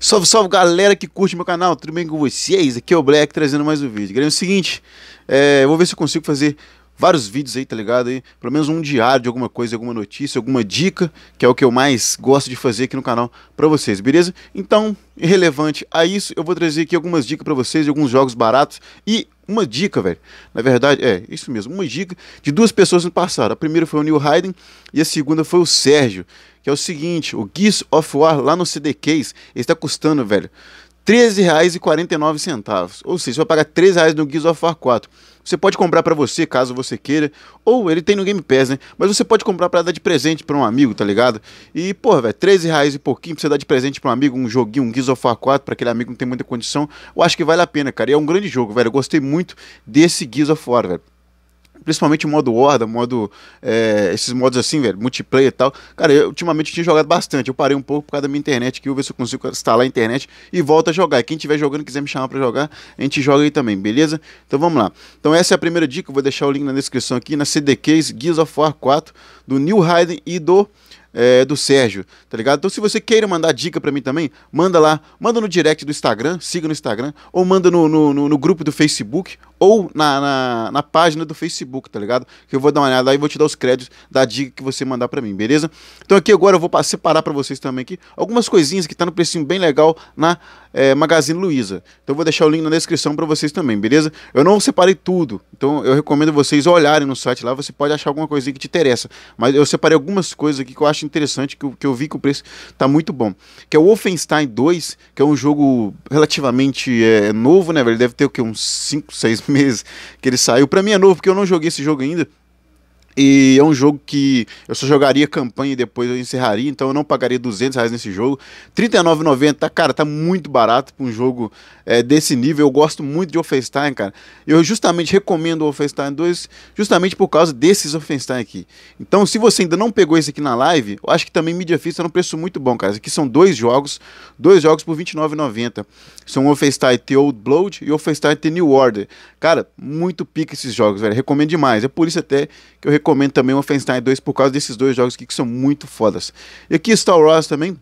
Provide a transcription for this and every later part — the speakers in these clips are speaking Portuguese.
Salve, salve galera que curte meu canal, tudo bem com vocês? Aqui é o Black trazendo mais um vídeo. Galera, é o seguinte, é, vou ver se eu consigo fazer vários vídeos aí, tá ligado? Aí, pelo menos um diário de alguma coisa, alguma notícia, alguma dica, que é o que eu mais gosto de fazer aqui no canal para vocês, beleza? Então, relevante a isso, eu vou trazer aqui algumas dicas para vocês de alguns jogos baratos e uma dica, velho. Na verdade, é, isso mesmo, uma dica de duas pessoas no passado. A primeira foi o Neil Hayden e a segunda foi o Sérgio, que é o seguinte, o Gears of War lá no CD case está custando, velho, R$13,49. Ou seja, você vai pagar R$13,00 no Gears of War 4. Você pode comprar para você, caso você queira. Ou ele tem no Game Pass, né? Mas você pode comprar para dar de presente para um amigo, tá ligado? E, porra, velho, 13 reais e pouquinho pra você dar de presente para um amigo, um joguinho, um Gears of War 4, pra aquele amigo que não tem muita condição. Eu acho que vale a pena, cara. E é um grande jogo, velho. Eu gostei muito desse Gears of War, velho principalmente o modo horda, modo. É, esses modos assim, velho, multiplayer e tal. Cara, eu ultimamente eu tinha jogado bastante. Eu parei um pouco por causa da minha internet aqui, eu vou ver se eu consigo instalar a internet e volto a jogar. E quem estiver jogando quiser me chamar para jogar, a gente joga aí também, beleza? Então vamos lá. Então essa é a primeira dica, eu vou deixar o link na descrição aqui, na CDKs Gears of War 4, do Neil Hayden e do. É, do Sérgio, tá ligado? Então, se você queira mandar dica para mim também, manda lá, manda no direct do Instagram, siga no Instagram, ou manda no, no, no, no grupo do Facebook, ou na, na, na, página do Facebook, tá ligado? Que eu vou dar uma olhada aí, e vou te dar os créditos da dica que você mandar para mim, beleza? Então aqui agora eu vou separar para vocês também aqui algumas coisinhas que tá no precinho bem legal na é, Magazine Luiza. Então eu vou deixar o link na descrição para vocês também, beleza? Eu não separei tudo, então eu recomendo vocês olharem no site lá, você pode achar alguma coisinha que te interessa. Mas eu separei algumas coisas aqui que eu acho interessante, que eu, que eu vi que o preço tá muito bom. Que é o Wolfenstein 2, que é um jogo relativamente é, novo, né, velho? Deve ter o que, uns 5, 6 meses que ele saiu. Para mim é novo, porque eu não joguei esse jogo ainda. E é um jogo que eu só jogaria campanha e depois eu encerraria, então eu não pagaria 200 reais nesse jogo. R$39,90, cara, tá muito barato pra um jogo é, desse nível. Eu gosto muito de Offenstein, cara. Eu justamente recomendo o Offenstein 2 justamente por causa desses Offenstein aqui. Então, se você ainda não pegou esse aqui na live, eu acho que também Media física é um preço muito bom, cara. Aqui são dois jogos, dois jogos por R$29,90. São o The Old Blood e o The New Order. Cara, muito pica esses jogos, velho. Recomendo demais. É por isso até que eu recomendo recomendo também o Offenstein 2 por causa desses dois jogos aqui que são muito fodas. E aqui Star Wars também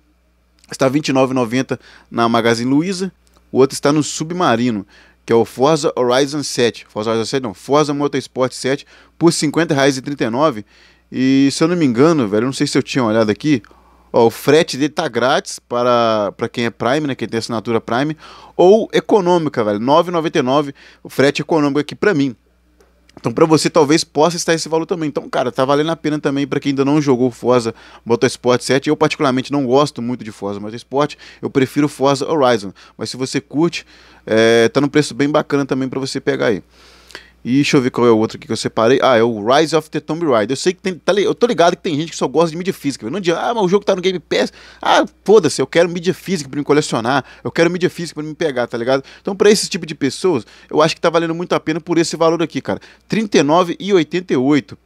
está R$29,90 na Magazine Luiza. O outro está no Submarino, que é o Forza Horizon 7. Forza Horizon 7 não, Forza Motorsport 7 por R$50,39. E se eu não me engano, velho, eu não sei se eu tinha olhado aqui, Ó, o frete dele tá grátis para, para quem é Prime, né? Quem tem assinatura Prime. Ou econômica, velho. 9,99 o frete econômico aqui para mim. Então, para você, talvez possa estar esse valor também. Então, cara, tá valendo a pena também para quem ainda não jogou Forza Motorsport 7. Eu, particularmente, não gosto muito de Forza Motorsport. Eu prefiro Forza Horizon. Mas se você curte, é, tá num preço bem bacana também para você pegar aí. E deixa eu ver qual é o outro aqui que eu separei. Ah, é o Rise of the Tomb Raider. Eu sei que tem. Tá, eu tô ligado que tem gente que só gosta de mídia física. Não adianta. Ah, mas o jogo tá no Game Pass. Ah, foda-se, eu quero mídia física pra me colecionar. Eu quero mídia física pra me pegar, tá ligado? Então, pra esse tipo de pessoas, eu acho que tá valendo muito a pena por esse valor aqui, cara. R$39,88.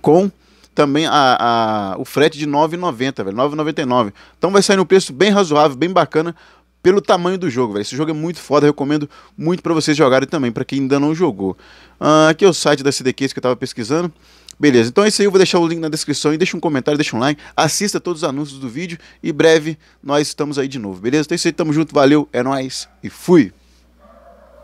Com também a, a, o frete de R$9,90, velho, 9,99. Então vai sair um preço bem razoável, bem bacana pelo tamanho do jogo, velho. Esse jogo é muito foda, recomendo muito para vocês jogarem também, para quem ainda não jogou. Uh, aqui é o site da CDQs que eu tava pesquisando. Beleza, então é isso aí, eu vou deixar o link na descrição e deixa um comentário, deixa um like, assista todos os anúncios do vídeo e breve nós estamos aí de novo, beleza? Então é isso aí, tamo junto, valeu, é nóis e fui!